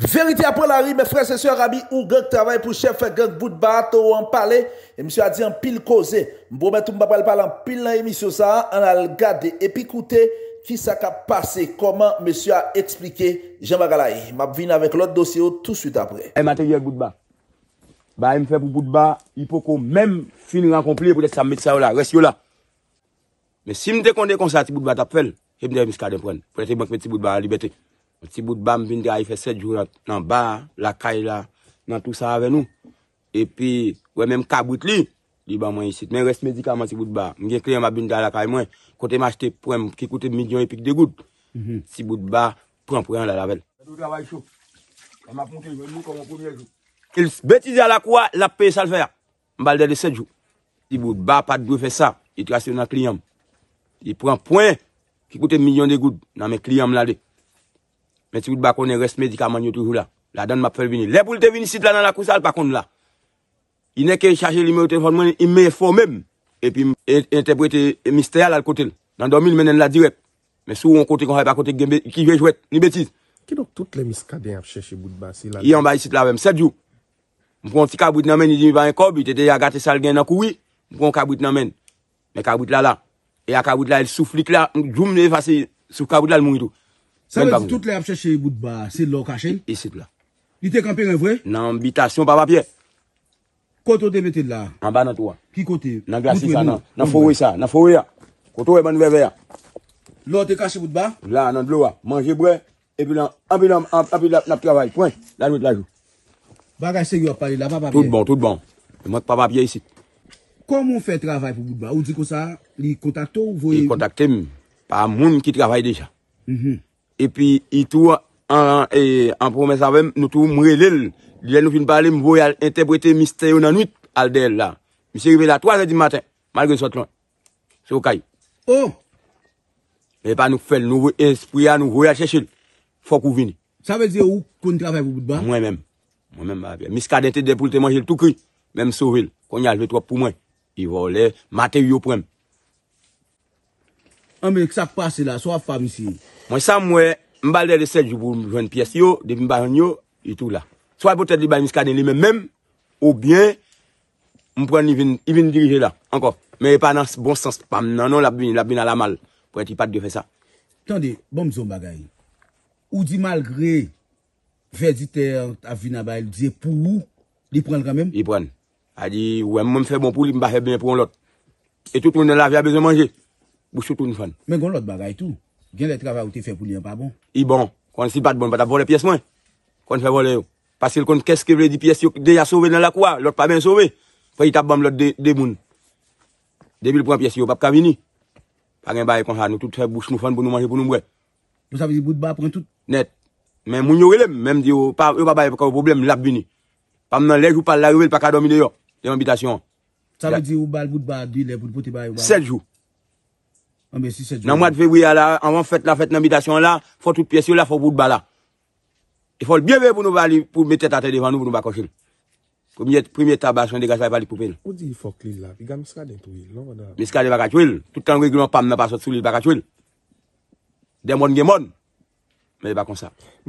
Verite apon la ri, bon, eh, me fre se sè rabi ou gèk travay pou chèf gèk Boudba ato ou an pale, e msè a di an pil koze, mboumè tou mbapal palan pil nan emisyon sa an, an al gade epi koute ki sa ka pase, koman msè a explike Jean Bagalhaï, mabvin avèk lòt dosyo tout süt apre. E matè gèk Boudba, ba em fè pou Boudba, ipo ko mèm fin renkompli pou det sa met sa yo la, res yo la. Me sim te konde konsa ti Boudba tap fèl, jèm de eh, miska den pren, pou det e bank met ti Boudba libetè. Si bout ba m bin de a y fe set jou nan bar, lakay la, nan tout sa ave nou. E pi, wè men m kabwit li, di ba mwen y sit. Men res medika man si bout bar. M gen kliyam a bin de a lakay mwen. Kote m achete prem ki koute milyon epik de gout. Si mhm. bout bar, pran pran la lavel. Mwen m aponte, mwen mou kon moun pounye jou. Kil beti di a la kwa, la pey salver. M balde de set jou. Si bout bar pat grou fe sa, y trase nan kliyam. Y pran pran ki koute milyon de gout nan men kliyam la dey. Men si Boudba konen res medika man yo toujou la. La dan map fel vini. Le pou lte vini sit la nan la kousal pa kon la. I ne ke chache lime ou ten fon mwen, ime e fo mèm. E pi ente pou ete miste al al kote. Nan 2000 men en la direp. Men sou an kote kon hay pa kote ki jwe jwet. Ni betis. Ki do tout le miska den ap chèche Boudba? I yon bayi sit la wèm. Sèp jou. Mpon ti kabout nan men, idimi vayen kob, ite te yagate sal gen nan kouwi. Mpon kabout nan men. Men kabout la la. E ya kabout la, el sou Sa wè di tout lè ap chèche i Boudba, se lò kache? Isi tout la. Li te kampe renvwe? Nan bitasyon pa papye. Koto te mette la? An ba nan towa. Ki kote? Nan glasyon sa nan fowè sa, nan fowè ya. Koto e ban vè vè ya. Lò te kache Boudba? La nan blowa. Mange bre, epi nan api nan api nap travay. Pwen, la jwè de la jwè. Bagay se yò pari la pa papye? Tout bon, tout bon. Mwen pa papye isi. Komon fè travay pou Boudba? Ou di kon sa li kontakte ou voye? Li kontakte mi. Pa m E pi, yi tou an promesa vem, nou tou mre lèl, lèl nou fin pale m voyal enteprete mister yo nan wit al dèl la. Mi se rive la 3 re di maten, mal gen sou tron, sou kay. Oh! E pa nou fèl, nou vwe espri an nou voyal chèchil, fòk ou vini. Sa vezi ou kontrave vwe bout ban? Mwen mèm, mwen mèm mèm. Mi skadente depoute, mwen jèl tou kri, mèm sou vèl, kon yal vwe tròp pou mwen. Yi vo lè mater yo prem. Ame, ksak pa se la, swa famisi. Mwen sa mwen, mbal de lesej, jwou mwen jwenn piyes yo, debi mba jwenn yo, jwou tou la. Swa potèd li bany miska den li men men, ou bien, mwen pren li vin dirije la, ankon. Men yon pa nan bon sens, mwen nanon non, la bin, la bin ala mal, pou eti pat de fe sa. Tande, bon mzon bagay, ou di malgre, vejiter, avina bay, pou ou, li pren lga men? Li pren. A di, wè mwen mfe bon pou, li mba fe bin pou on lot. Eti tout mwen de la, Mwen kon lot bagay tou. Gen letrava ou te fe pou li an pa bon. I bon. Kon si bat bon pata vole piyes mwen. Kon fe vole yo. Pasil kon keske vle di piyes yo kde ya sove nan la kwa. Lot pa men sove. Fwe yi tap bom lot de moun. De bil pou an piyes yo pap ka vini. Pa gen baye kon sa nou. Tout se bouch nou fan pou nou manje pou nou mwet. Mwen sa vizi bout ba pon tout? Net. Men moun yo vilem. Men mdi yo. Yo pa baye pou ka yo problem lap vini. Pam nan lej ou pal la yove lpaka domi de yo. De mwabitasyon. Sa vizi ou bal bout ba dwi le Anwen fèt la fèt nan bitasyon la Fò non, tout piè syo la fò boudba la E fò l'byè bè pou nou ba li Pou mè tèt a tè devan nou pou nou bako chil Pou mè tèt a bachon de gajay pa li pou pen Miskade baka chil Toutan rè gilon pam mè pa sot sou li baka chil Demon gemon Mè bakon sa Aè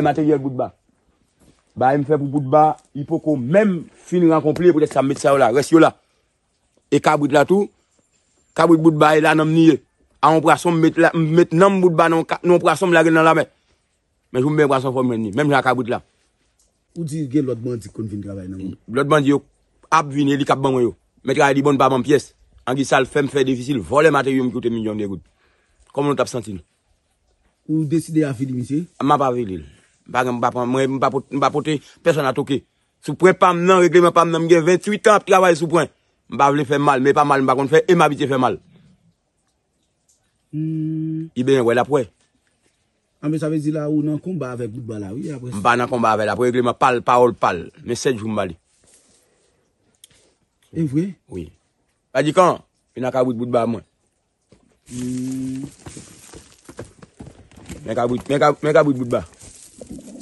mè te gèl boudba Ba mè fè boudba Ipoko mèm fin ran komple Pou de sa mè tè syo la E ka boudla tou Kabout bout ba e la nanm niye, a yon prasom met nanm bout ba nanm prasom lage nan la me. Men joun ben prasom fom men niye, menm jan kabout la. Ou di gen loutman di kon vin kravay nanm? Loutman di yo, ap vin elikap ban mwen yo, met ray di bon pa ban piyes. Angi sal fèm fèm defisil, vole materyoum koute minyon de gout. Komon tap sentin. Ou deside a fili misye? A man pa fili, mpa pote, mpa pote, mpa pote, person a toke. Sou pran paman nan, regleman paman nanm gen, 28 an ap travay sou pran. Mba vle fè mal, mbe pa mal, mba kontre fè, e mabite fè mal. Hmm. Ibe yon wè la pouè. A ah, me sa vezi la ou nan komba avèk boudba la wè apres. Mba nan komba avèk la pouè, ekleman pal, parol pal. Mbe set joun mali. E vwe? Wè. Wè di kan, mbe nan kaboud boudba mwen. Mbe nan kaboud boudba.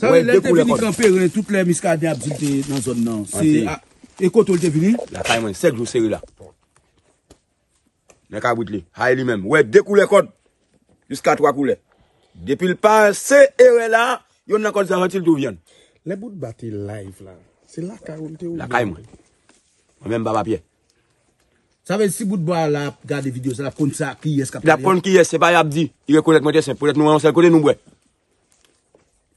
Sa wè lè te fini kampè rè, tout lè miska diabsilte nan zon nan. An tiè. E kote ou te vini? La kay mwen, sek jou seri la. Ne ka wite li, hay li men. We, de koule kote, jiska 3 koule. Depi l pa, se ere la, yon na kote zangantil tou vyan. Le bout batil live la, se la kay mwen te ou vini? La kay mwen, mwen mba bapye. Sa vezi si bout batil la gade video, se la ponte sa kiye skapadi? La ponte kiye, se pa yabdi, yi re konet mwen te se, pou let nou anon sel kote nou mwen.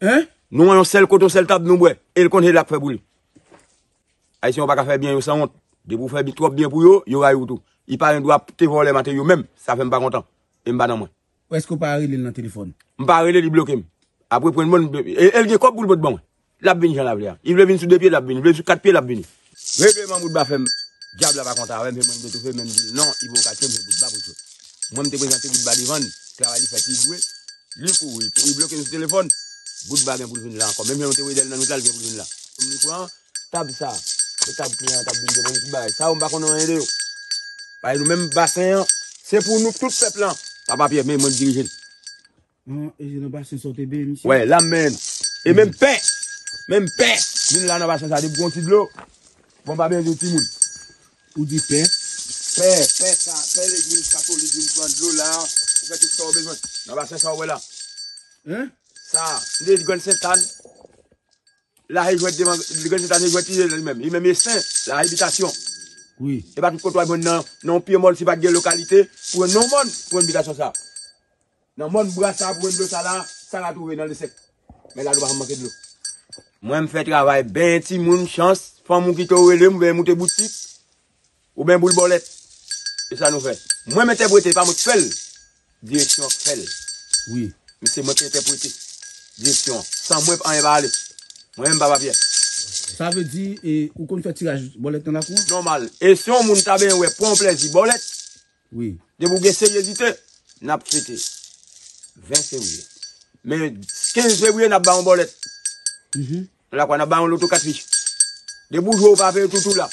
Hein? Nou anon sel kote, nou anon sel tabi nou mwen, e l konte he lak febouli. Ay si yon pa ka fè bien yo sa ont, de pou fè bi trop bien pou yo, yo ray ou tou. Y pa yon dwa te volè mater yo mèm, sa fè mpa kontan, e mba nan mwen. Ou esko pa arilè nan telefon? Mpa arilè li bloke mwen. Apre pren mwen, e lge kop goul pot bon. Lap vini jan la vli an. Y vle vini sou de pye lap vini, vle vini sou kat pye lap vini. Rebe mwen mout ba fèm, diab la pa kontan, rem fè mwen detoufè, mèm di nan, y vokatèm fè mout ba pout yo. Mwen mte prezante mout ba E tab pou yon, tab pou yon, tab pou yon. Sa ou mba konon en de yo. Pa yon mbèm basen, se pou nou tout se plan. Pa papye mè yon moun dirijen. Ah, e Mwen, yon basen sa te bè mi. Ouais, la mèm. E mbèm pen. Mbèm pen. Mèm la nan basen sa di pou kon ti blou. Mwen bon, pa ben yo ti moun. Ou di pen? Pen, pen sa. Pen le glin sa pou le glin kon di blou la. Se te tou sa ou bejwen. Nan basen sa ou wè la. Hè? Sa, le glin se tan. Hè? La rejouet deman, le gen setan rejouet ti jè lè lè lè mèm. Il mèm e sè, la rejouet bitasyon. Oui. E bat mè kotoa mè nan, nan pye mol si bat gen lokalite, pou en nan mòn, pou en bitasyon sa. Nan mòn moun brasa pou en blosala, sa la touwe nan lè sep. Mè la do pa mè mè kèdlè. Mwen m fè travay, ben ti moun chans, fan moun ki touwe lèm, ven moutè bouti, ou ben boul bolet. E sa nou fè. Mwen mè te pwete, pa moun kvel. Direksyon kvel. Oui. Mè se m Mwen mbaba fye. Sa ve di, e, kou kon fwe tiraj bolet nan apou? Nomal. E se yon moun tabe yon we pon plezi bolet, de bou gese yedite, nap fwete. Ve se wye. Men, ke yon se wye nap ba yon bolet. La kwa nap ba yon loto katwish. De bou jwo pa fe yon toutou la.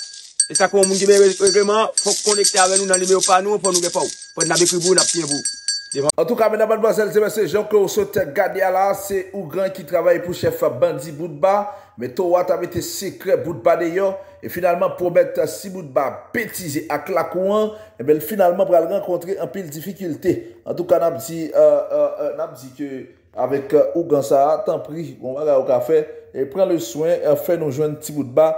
E sa kon moun dibe rejreman, fwe konekte ave nou nan lime yo panou, fwe nou refou. Fwe nabeku bou, nap tine bou. En tout ka mena banbazel, se mese janko ou sote gadyala, se Ougan ki travaye pou chef bandi boudba, me to wata mette sekre boudba de yo, e finalman pou mette si boudba petize ak lakouan, e eh bel finalman pral renkontre anpil difikulte. En tout ka nanp di, euh, euh, euh, nanp di ke avek Ougan sa, tanpri konwara ou ka fe, e pren le soen, fe nou jwenn ti boudba,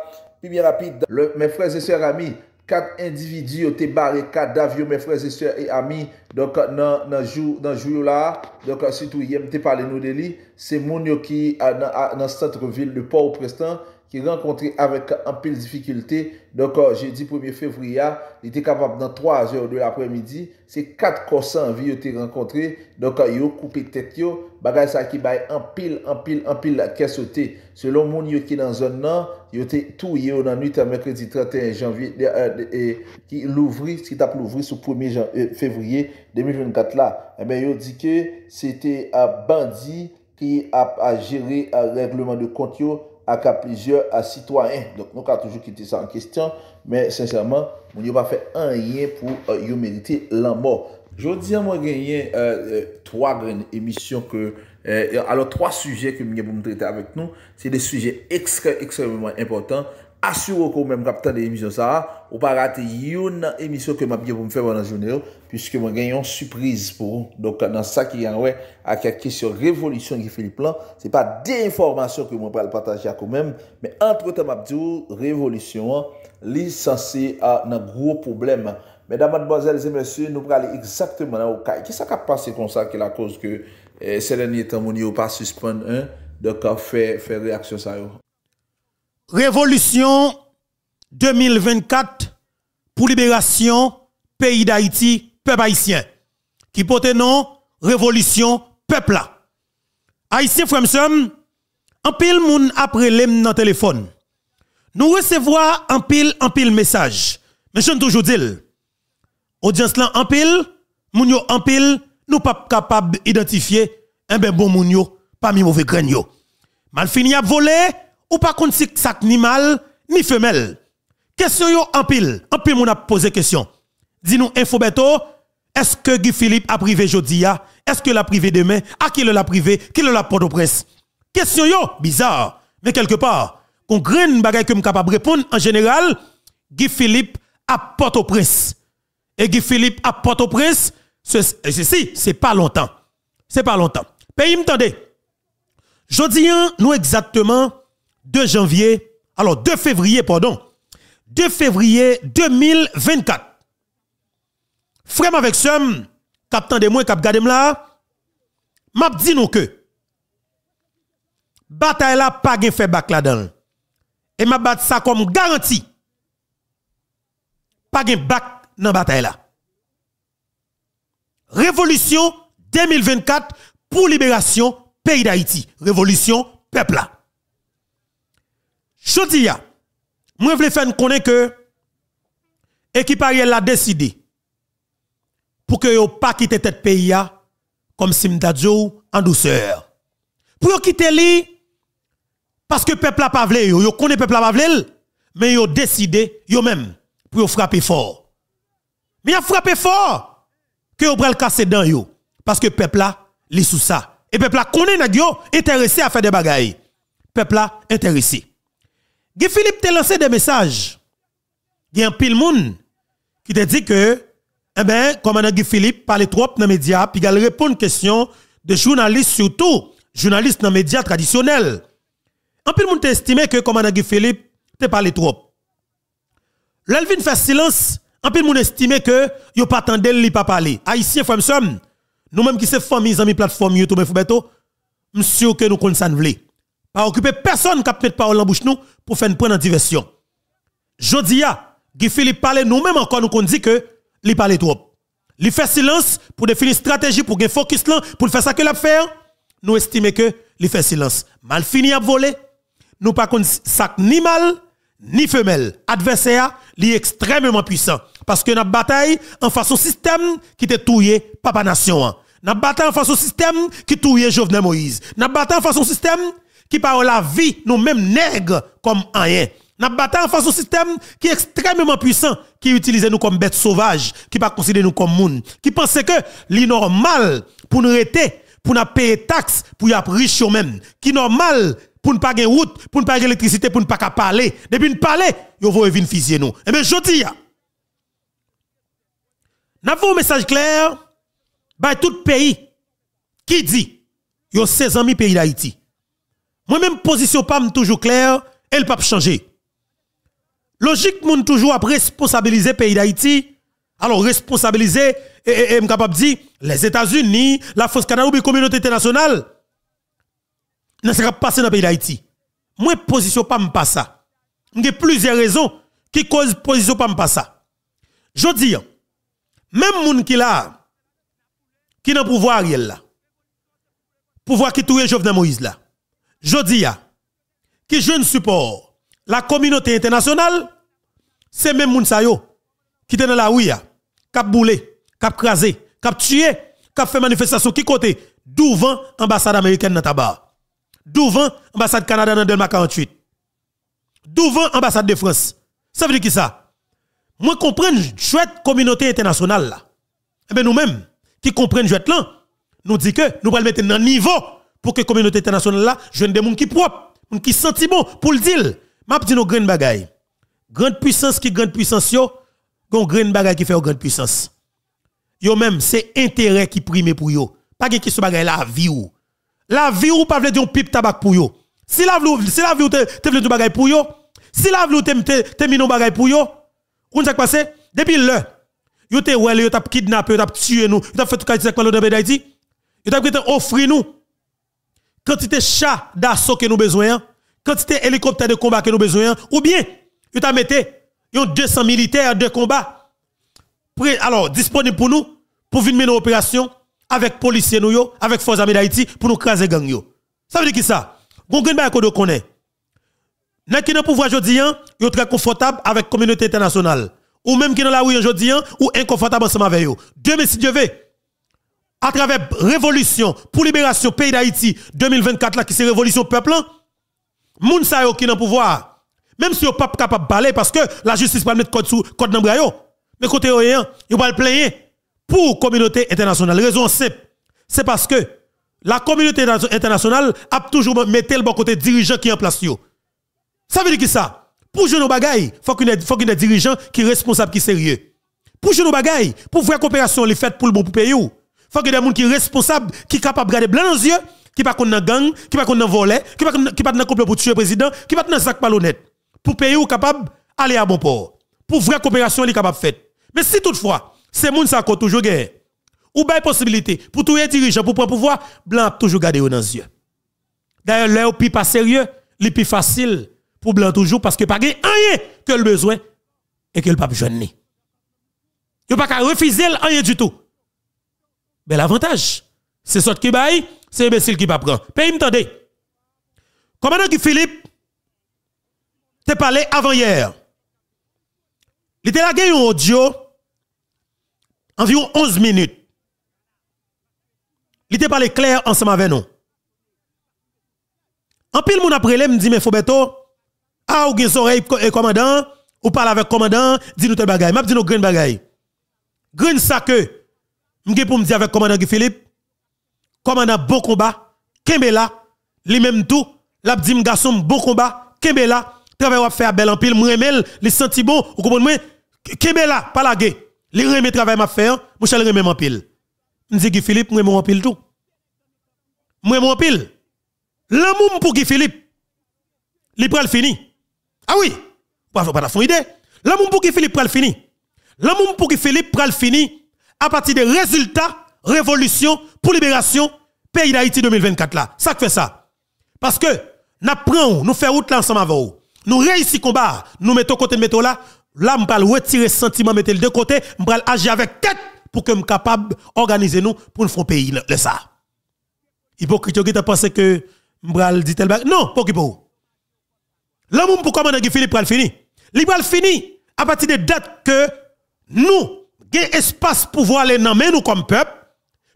mi rapide, me frez e ser ami, Kat individi yo te bare kat davyo men frez e sè e ami. Donk nan jou yo la. Donk ansi tou yem te pale nou de li. Se moun yo ki nan satre vil de Port-au-Prestan. ki renkontre avèk anpil difikilte, do ka jè di 1 fevriya, li te kapap nan 3 jè ou 2 apremidi, se 4 kosan vi yo te renkontre, do ka euh, yo koupik tèk yo, bagay sa ki bay anpil, anpil, anpil la kè sote. Selon moun yo ki nan zon nan, yo te tou yo nan nuit a mèkredi 31 janvi, ki louvri, ki tap louvri sou 1 fevriye 2024 la. E ben yo di ke, se te euh, bandi ki ap a euh, jiri a règleman de kont yo, ak apizye a sitwanyen. Donk nou ka toujou ki te sa an kestyon, men sensyaman, moun yon pa fe an yon pou euh, yon medite lanbo. Jodi, an mwen genyen 3 euh, euh, geny emisyon ke, alo 3 suje ke mwen yon pou mwen trete avik nou, se de suje ekstrem, ekstremman important, Asuro kou mèm kap tan de emisyon sa a, ou pa rate yon nan emisyon ke mabye pou mfe wana jounè ou, pwiske mwen gen yon suprise pou. Donk nan sa ki gen wè, ak ya kisyon revolisyon ki fè li plan, se pa de informasyon ke mwen pral pataj ya kou mèm, mèm antre tan mabdi ou, revolisyon, li sanse a nan gro problem. Mèdaman, mwazèl, zè mèsyon, nou pral exactement nan ou ka. Ki sa ka pase konsa ki la kouse ke selenye tan mouni ou pa suspèn an, donk a fè reaksyon sa yo. Révolution 2024 pour libération pays d'Haïti, peuple haïtien. Qui porte non Révolution peuple Haïtien frère en pile moun après l'homme dans téléphone. Nous recevons en pile en pile message. Mais je ne toujours pas. audience là en pile, moun yo en pile, nous pas capable d'identifier un ben bon moun pas mauvais grain yo. Mal fini à voler ou pas contre si sac ni mâle ni femelle. Question yo en pile, en pile a posé question. Dis-nous info est-ce que Guy Philippe a privé jodia? Est-ce que l'a privé demain? À qui le l'a privé? Qui l'a porté au presse? Question yo bizarre, mais quelque part, qu'on une baguette que capable répondre en général, Guy Philippe a porté au presse. Et Guy Philippe a porté au presse, ceci, c'est pas longtemps. C'est pas longtemps. Pays je Jodi nous exactement 2 janvier, alors 2 février, pardon, 2 février 2024. Frère avec somme, captain de moi, cap gadem là, m'a dit nous que bataille là pas gen fait bac là-dedans. Et je bat ça comme garantie. Pas gen bac dans bataille là. Révolution 2024 pour libération pays d'Haïti. Révolution peuple là. Je moi, je faire que l'équipe Ariel a décidé pour que ne pas quitter pays comme Simdadjo en douceur. Pour quitter quitte parce que le peuple n'a pas voulu, yo connaît peuple n'a pas voulu, mais yo décidé yo même pour frapper fort. Mais a frappé fort que yo pral casser dans yo parce que le peuple est sous ça. Et le peuple a connaît vous intéressé à faire des bagailles. Peuple a intéressé. Guy Philippe t'a lancé des messages. Il y a un pile monde qui t'a dit que, eh ben, commandant Guy Philippe parle trop dans les médias, puis il répond une question de journalistes, surtout journalistes dans les médias traditionnels. Un pile monde t'a estimé que commandant Guy Philippe t'a parlé trop. vient fait silence, un pile monde estimé que, yo pas tendé, il pas parler. Haïtien, nous-mêmes qui sommes familles, amis, plateforme YouTube, nous monsieur que nous connaissons pas occuper personne qui a mettre parole en bouche nous pour faire une prendre en diversion. a Guy Philippe parle nous-mêmes encore nous dit que il parle trop. Il fait silence pour définir stratégie pour gagner focus là pour faire ça que l'a faire. Hein. Nous estimons que il fait silence. Mal fini à voler. Nous pas sac ni mâle ni femelle. Adversaire, est extrêmement puissant parce que nous bataille en face au système qui était touillé papa nation. Hein. Nous bataille en face au système qui touillé Jovenel Moïse. Nous bataille en face au système qui parle la vie, nous-mêmes nègres comme rien. Nous battons face au système qui est extrêmement puissant, qui utilise nous comme bêtes sauvages, qui pas considère nous comme moun, qui pensait que normal, pour nous arrêter, pour nous payer taxes, pour nous riche même, qui normal pour ne pas gagner route, pour ne pas gagner électricité, pour ne pas parler. Depuis nous parler, nous voulons vu nous. Eh bien, je dis, nous avons un message clair, pour tout pays qui dit, yo 16 amis pays d'Haïti. Moi-même, position pas toujours claire, elle pas changer. Logique, moun toujours après responsabiliser pays d'Haïti. Alors, responsabiliser, et, capable de les États-Unis, la France, Canada ou la communauté internationale, ne sera pas passé dans le pays d'Haïti. Moi, position pas pas ça. Il y a plusieurs raisons qui causent position pas pas ça. Je dis, même gens qui là, qui n'a pouvoir là, pouvoir qui touye Jovenel Moïse là, Jodia, qui jeune support la communauté internationale, c'est même Mounsayo qui était dans la rue, qui a boulé, qui a crasé, qui a tué, qui a fait manifestation qui côté, devant ambassade américaine dans tabac, devant l'ambassade Canada dans Delma 48, devant l'ambassade de France. Ça veut dire qui ça? Moi, comprendre chouette communauté internationale là. Eh bien, nous-mêmes, qui comprenons chouette là, nous dit que nous allons mettre dans niveau pour que la communauté internationale là, jeune des monde qui propre, qui sentiment bon pour le dire. M'a dit nos grandes bagaille Grande puissance qui grande puissance yo, gon grande bagaille qui fait grande puissance. Yo même c'est intérêt qui prime pour yo. Pas qui se bagaille la vie ou. La vie ou pas veut dire pipe tabac pour yo. Si la vie si la vie te te veut bagaille pour yo, si la vie te te mis bagaille pour yo, Qu'on s'est passé depuis l'heure, Yo te ouais, yo t'a kidnappé, yo t'a tué nous, yo t'a fait tout cas de quoi l'autre d'Haïti. Yo t'a offrir nous quantité chats d'assaut que nous besoin, quantité hélicoptère de combat que nous besoin, ou bien, vous t'a ont 200 militaires de combat, alors disponibles pour nous, pour venir mener opération avec policiers avec avec forces armées d'Haïti, pour nous craser gang yo. Ça veut dire qui ça? Gon gen ba ko connaît. Nan qui le pouvoir aujourd'hui vous hein, très confortable avec la communauté internationale. Ou même qui dans la rue jodi hein, ou inconfortable ensemble avec eux. Dieu merci Dieu veut à travers révolution pour libération pays d'Haïti 2024 là qui c'est révolution peuple hein? moun sa yo qui pouvoir même si yo pas capable parler parce que la justice pas mettre code sous code dans monde. mais côté ne yo pas hein, le plaindre pour communauté internationale La raison simple c'est parce que la communauté internationale a toujours mis le bon côté dirigeant qui est en place ça veut dire qui ça pour jouer nos bagailles faut qu'il faut qu'il des dirigeant qui responsable qui sérieux pour jouer nos bagailles pour faire coopération les fêtes pour le bon pour pays faut que des gens qui sont responsables, qui sont capables de garder blanc dans les yeux, qui pas la gang, qui pas dans volet, qui pas qui pas dans complot pour tuer le président, qui pas dans sac pas honnête. Pour payer ou capable aller à bon port. Pour vraie coopération, est capable faire. Mais si toutefois, ces gens ça ko toujours gagnés. Ou bien possibilité pour tous les dirigeants pour prendre pouvoir, blanc toujours garder dans les yeux. D'ailleurs, leur pi pas sérieux, les plus facile pour blanc toujours parce que pas rien que le besoin et que le pape jeune. Yo pas qu'à refuser rien du tout. Mais ben, l'avantage. C'est ceux qui baille, c'est imbécile qui pas. prendre. Ben, Pays m'tendez. Commandant qui Philippe t'es parlé avant hier. Il était là un audio environ 11 minutes. Il était parlé clair ensemble avec nous. En pile mon après me dit mais faut beto ah ou gen oreille eh, commandant ou parle avec commandant, dis nous tes bagaille. M'a dit nous grain bagaille. Grain ça que M'ge pour me dire avec commandant Guy Philippe, commandant bon combat, Kemela lui même tout, l'a dit garçon bon combat, Kembela, travail va faire bel en pile, m'remel, les senti bon, vous comprenez pas la gueule. Les remet travail m'a fait, moi remet en pile. M'di Guy Philippe, mou en pile tout. mou en pile. L'amour pour Guy Philippe. Li pral fini. Ah oui. Pas pas la fond idée. L'amour pour Guy Philippe pral fini. L'amour pour Guy Philippe pral fini à partir des résultats, révolution pour libération, pays d'Haïti 2024 là. Ça fait ça. Parce que, nous prenons, nous faisons route là ensemble avec vous. Nous réussissons le combat, nous mettons côté de là. Là, je vais retirer sentiment, mettre le de côté, je vais agir avec tête pour que je capable d'organiser nous pour nous faire pays le ça. Hypocrite qui pensé que je dire tel bagage. Non, pas qui pour. L'homme pour que Philippe va finir Il va finir à partir des dates que nous gen espace voir les nommer nous comme peuple.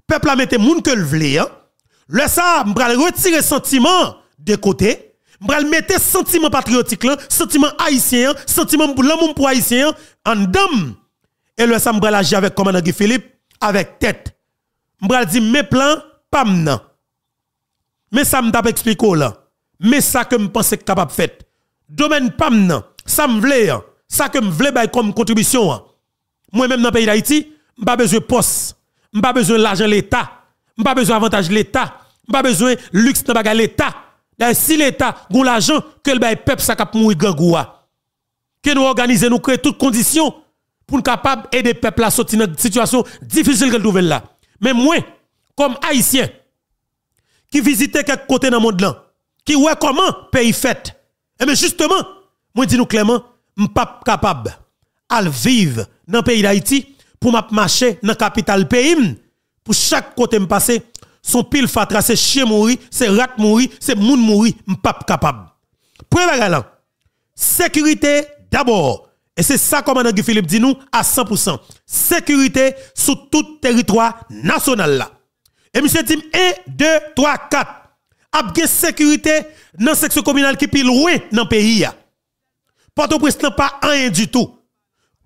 Peuple a mette moun que le vle. Hein. Le ça, m'bral retirer sentiment de côté. M'bral mette sentiment patriotique là, sentiment haïtien, sentiment pour l'amour pour haïtien en dame. Et le ça m'bral agir avec commandant Guy Philippe avec tête. M'bral dit mes plans pas m'nan. Mais ça m'tap expliqué là. Mais ça que m'pense capable fait. Domaine pas m'nan, ça m'vle, hein. ça que m'vle bah, comme contribution. Hein. Moi-même dans le pays d'Haïti, je pas besoin de poste, je pas besoin de l'argent de l'État, je pas besoin d'avantage de l'État, je pas besoin de luxe de l'État. si l'État a l'argent, que le peuple sa cap mourir gangoua. Que nous organisons, nous créons toutes conditions pour nous capables aider le peuple à sortir dans une situation difficile qu'elle trouve là. Mais moi, comme haïtien, qui visite quelque côté dans le monde là, qui voit comment pays fait. Et eh mais justement, moi dis nous clairement, je ne suis pas capable à vivre dans le pays d'Haïti pour marcher dans la capitale pays. Pour chaque côté me passer, son pile fatra, c'est chien mouri, c'est rat mouri, c'est moun mouri, m'pap capable. Premier galant, sécurité d'abord. Et c'est ça comme Guy Philippe dit nous à 100%. Sécurité sur tout territoire national là. Et monsieur Tim 1, 2, 3, 4. Abge sécurité dans la section communale qui est loin dans le pays. Port-au-Prince n'a pas rien du tout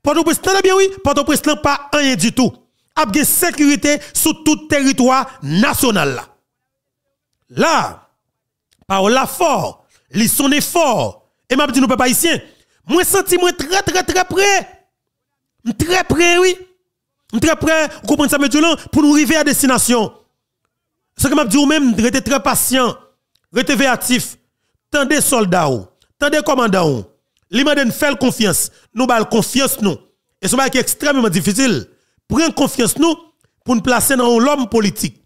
port au oui, port au pas rien du tout. A sécurité sur tout territoire national là. par la fort, li sont fort. Et m'a dit nous peuple haïtien, moi senti moi très très très près. Très près oui. Très près, vous comprenez ça me là pour nous arriver à destination. Ce que m'a dit ou même, restez très patient, restez Tant Tendez soldats, tendez commandants Li mande faire confiance. Nous bal confiance nous. Et ce qui est extrêmement difficile. Prendre confiance nous pour nous placer dans l'homme politique.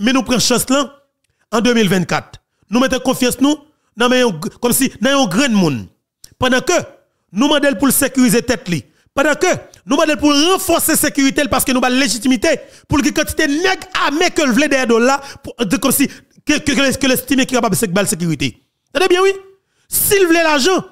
Mais nous prenons chance là en 2024. Nous mettons confiance nous comme si dans un grand monde. Pendant que nous model pour sécuriser tête Pendant que nous model pour renforcer sécurité parce que nous avons légitimité pour que quantité nèg armé que le vle derrière de comme si que que, que, l'estime qui de capable de sécurité. Tenez bien oui? S'il voulait l'argent,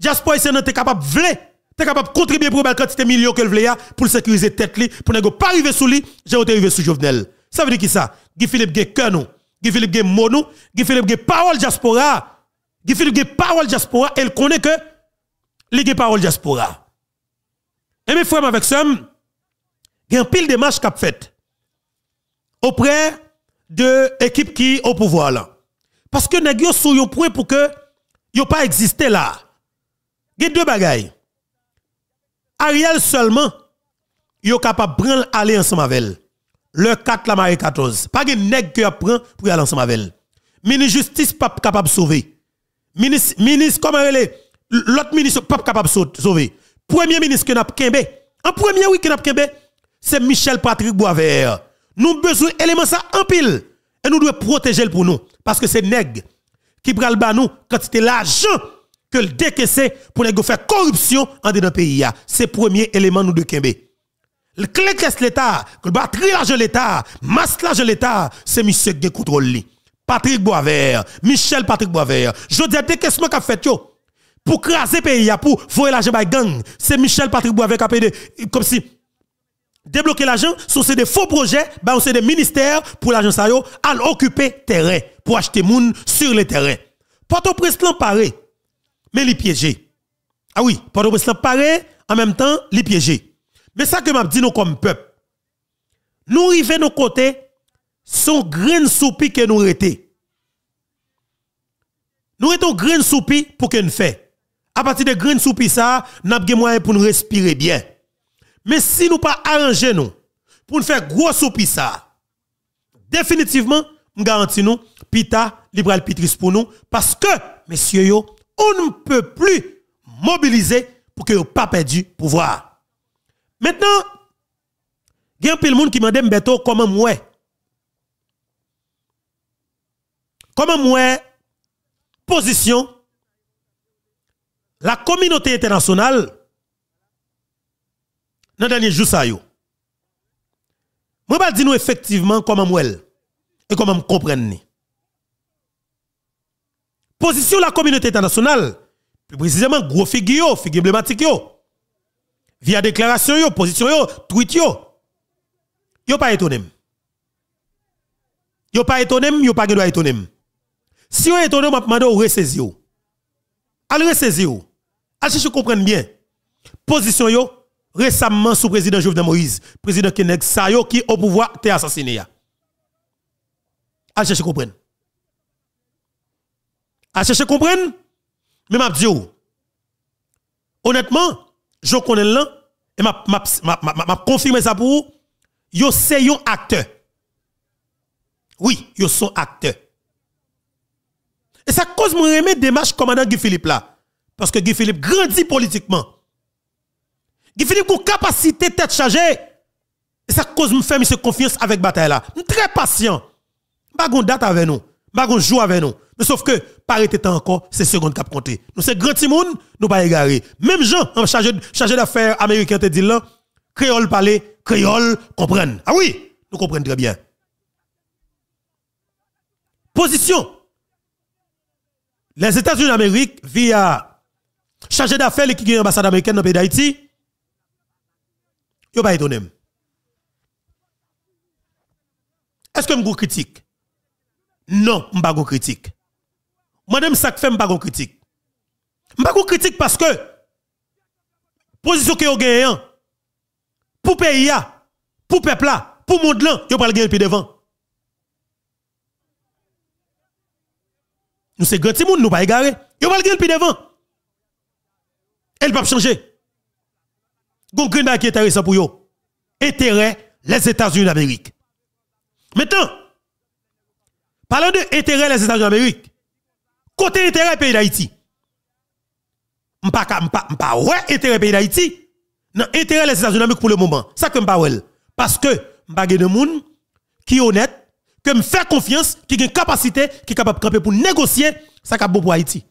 Diaspora haïtienne est capable de vle, est capable de contribuer pour une quantité de millions que vle pour sécuriser tête li, pour ne pas arriver sous lui, j'ai arrivé sous Jovenel. Ça veut dire qui ça? Guy Philippe gen cœur nous, Guy Philippe gen mot nous, Guy Philippe gen parole diaspora. Guy Philippe gen parole diaspora, elle connaît que les gen parole diaspora. Et mes frères avec ça, il y a un pile de marches qu'ap fait auprès de l'équipe qui est au pouvoir là. Parce que nous sommes sur point pour que ne pas exister là. Il y a deux bagailles. Ariel seulement, il est capable de prendre aller ensemble avec elle. Le 4 la Marie 14. Pas de nègre qui prend pour aller ensemble avec elle. Ministre justice pas capable de sauver. Ministre, ministre comment elle est L'autre ministre pas capable de sauver. Premier ministre que n'a kembe. En premier oui que n'a c'est Michel Patrick Boisvert. Nous besoin d'éléments ça en pile et nous devons protéger pour nous parce que c'est nègre qui prend le bas nous quand c'était l'argent que le décaissé pour les faire corruption en dedans pays. C'est le premier élément nous de Kembe. Le clé de l'État, que le batterie de l'État, masque de l'État, c'est monsieur qui contrôle Patrick Boisvert, Michel Patrick Boisvert, je dis décaissement a fait yo. Pour craser pays, pour voler l'argent par gang, c'est Michel Patrick Boisvert qui a payé comme si débloquer l'argent, sont des faux projets, ben, c'est des ministères pour l'argent ça yo, à occuper terrain, pour acheter moun sur le terrain. Porto au prince l'emparer, mais les piéger. Ah oui, pour mais ça paraît, en même temps, les piéger. Mais ça que m'a dit nous comme peuple, nous arrivons nos côtés, son graines soupi que nous arrêtons. Nous arrêtons grain soupi pour que nous fassions. À partir de graines soupi ça, nous avons moyen pour nous respirer bien. Mais si nous pas arranger nous pour nous faire gros soupi ça, définitivement, nous garantissons nous, pita, libéral pitris pour nous, parce que, messieurs, on ne peut plus mobiliser pour que vous pas perdu pouvoir. Maintenant, il y a un peu de monde qui m'a dit comment moi Comment moi position la communauté internationale dans le dernier jour ça yo. Moi pas dire effectivement comment moi et comment me comprendre Position de la communauté internationale, plus précisément, gros figure, figure emblématique, via déclaration, yo, position, yo, tweet, yo, yo pas étonné. Yo pas étonné, yo pas droit étonné. Si yo étonné, m'a demandé au ressaisir. Al ressaisir. Al chercher comprendre bien. Position yo récemment sous président Jovenel Moïse, président Kenex Sayo qui au pouvoir été assassiné. Al chercher comprendre. À chercher comprendre Mais m'a dit Honnêtement, je connais là et je m'a confirmé ça pour vous. Vous c'est acteur. Oui, vous sont acteurs. Et ça cause mon remet démarche commandant Guy Philippe là parce que Guy Philippe grandit politiquement. Guy Philippe a capacité tête chargée. Et ça cause me faire confiance avec bataille là. Très patient. Pas de date avec nous. Pas on joue avec nous. Mais sauf que, par été encore, c'est seconde cap compté. Nous c'est grand timoun, nous pas égarés. Même gens, en chargé, d'affaires américain te dit là, créole parler, créole comprennent. Ah oui, nous comprenons très bien. Position. Les États-Unis d'Amérique, via chargé d'affaires qui est ambassade américaine dans le pays d'Haïti, ils pas étonnés. Est-ce que je critique? Non, je ne critique. Madame fait, je ne critique. Je ne critique parce que position que vous avez, hein, pour pays, pour peuple, pour monde, vous pas le gagner devant. Nous sommes grands ne nous pas égarés. Vous pas le gagner devant. Elle pas changer. Gon qui est intéressant pour vous. Intérêt, les États-Unis d'Amérique. Maintenant, Parlons de intérêt des États-Unis d'Amérique. Côté intérêt pays d'Haïti. M'pa pas pas ouais intérêt pays d'Haïti. Non, intérêt des États-Unis d'Amérique pour le moment. Ça que pas ouais. Parce que pas de monde qui honnête, qui me fait confiance, qui a une capacité, qui est capable de camper pour négocier ça qui bon pour Haïti.